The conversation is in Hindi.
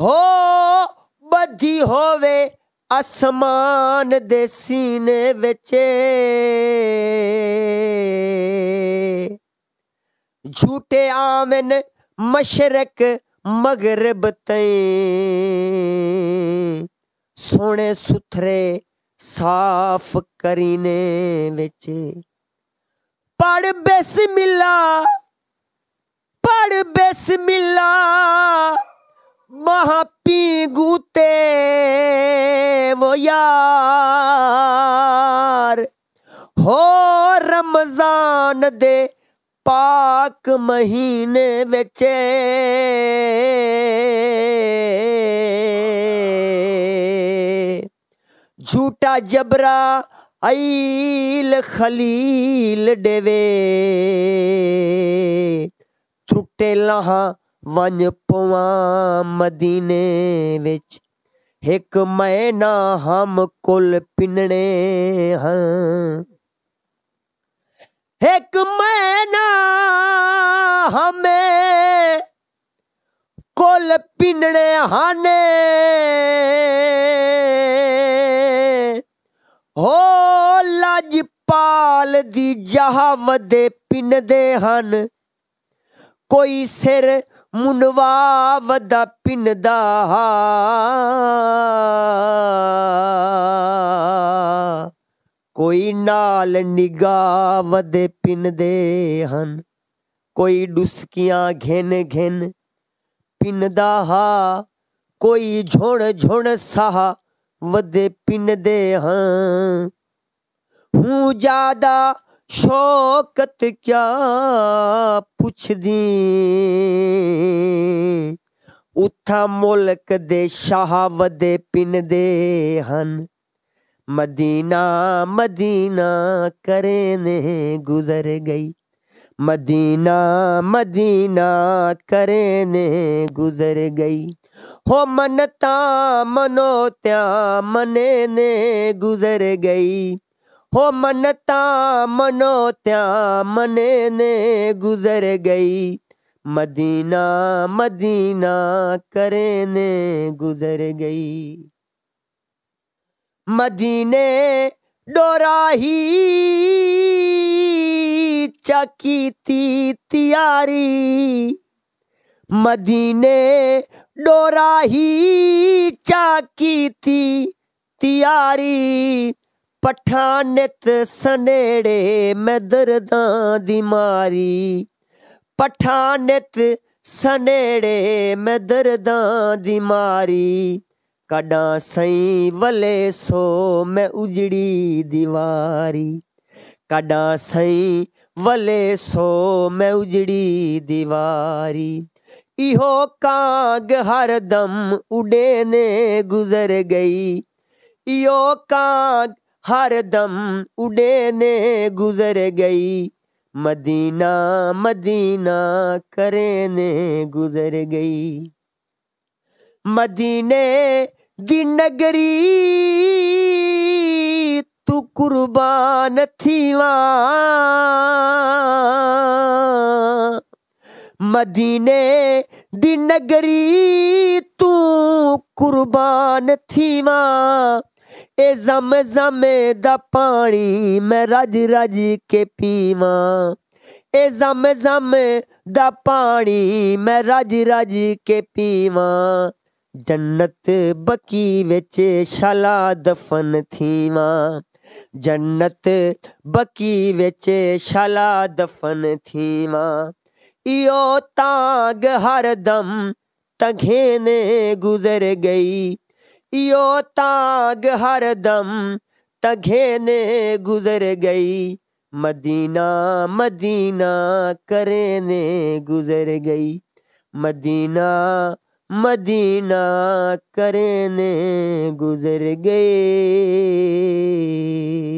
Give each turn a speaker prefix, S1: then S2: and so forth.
S1: ਹੋ ਬੱਧੀ ਹੋਵੇ ਅਸਮਾਨ ਦੇ ਸੀਨੇ ਵਿੱਚ ਝੂਟੇ ਆਵਨ ਮਸ਼ਰਕ ਮਗਰਬ ਤੈ ਸੋਹਣੇ ਸੁਥਰੇ ਸਾਫ ਕਰੀਨੇ ਵਿੱਚ ਪੜ ਬਿਸਮਿਲ੍ਲਾ ਪੜ ਬਿਸਮਿਲ੍ਲਾ महापीगूते वो यार हो रमजान दे पाक महीने बच झूठा जबरा अल खलील डेवे त्रुटे लहा ਵੰਜ ਪਵਾਂ ਮਦੀਨੇ ਵਿੱਚ ਇੱਕ ਮੈਨਾ ਹਮ ਕੁਲ ਪਿੰਨਣੇ ਹਾਂ ਇੱਕ ਮੈਨਾ ਹਮੇ ਕੁਲ ਪਿੰਨਣੇ ਹਾਨੇ ਹੋ ਲਜਪਾਲ ਦੀ ਜਹਾਵਦੇ ਪਿੰਦੇ ਪਿੰਨਦੇ ਹਨ ਕੋਈ ਸਿਰ मुनवा वदा पिनदा कोई नाल निगा वे पिन दे हन कोई डुसकियां घिन घिन पिन हा कोई झुण झुण सहा वे पिन दे हूँ ज्यादा शौकत क्या पूछ दी उथा मुल्क दे शाहवदे दे हन मदीना मदीना करेने गुजर गई मदीना मदीना करेने गुजर गई हो मनता मनोत्या मने ने गुजर गई हो मनता मनोत्या मने ने गुजर गई मदीना मदीना करे ने गुजर गई मदीने डोराही चकी ती तियारी मदीने डोराही चाकी ती तियारी ਪੱਠਾ ਨਿਤ ਸਨੇੜੇ ਮੈਂ ਦਰਦਾਂ ਦੀ ਮਾਰੀ ਪੱਠਾ ਨਿਤ ਸਨੇੜੇ ਮੈਂ ਦਰਦਾਂ ਦੀ ਮਾਰੀ ਕਡਾਂ ਸਈ ਵਲੇ ਸੋ ਮੈਂ ਉਜੜੀ ਦੀਵਾਰੀ ਕਡਾਂ ਸਈ ਵਲੇ ਸੋ ਮੈਂ ਉਜੜੀ ਦੀਵਾਰੀ इहो काग हरदम उडेने गुज़र गई इहो काग हर दम उड़ेने गुजर गई मदीना मदीना करे ने गुजर गई मदीने दी नगरी तू कुर्बान थीवा मदीने दी नगरी तू कुर्बान थीवा ए जम जमे द पानी मैं रज रज के पीवा ए जम जम द पानी मैं रज रज के पीवा जन्नत बकी बिच शला दफन थीवा जन्नत बकी बिच शला दफन थीवा इो ताग हर दम ने गुजर गई यो ताग हर दम तघेने गुजर गई मदीना मदीना करे ने गुजर गई मदीना मदीना करे ने गुजर गए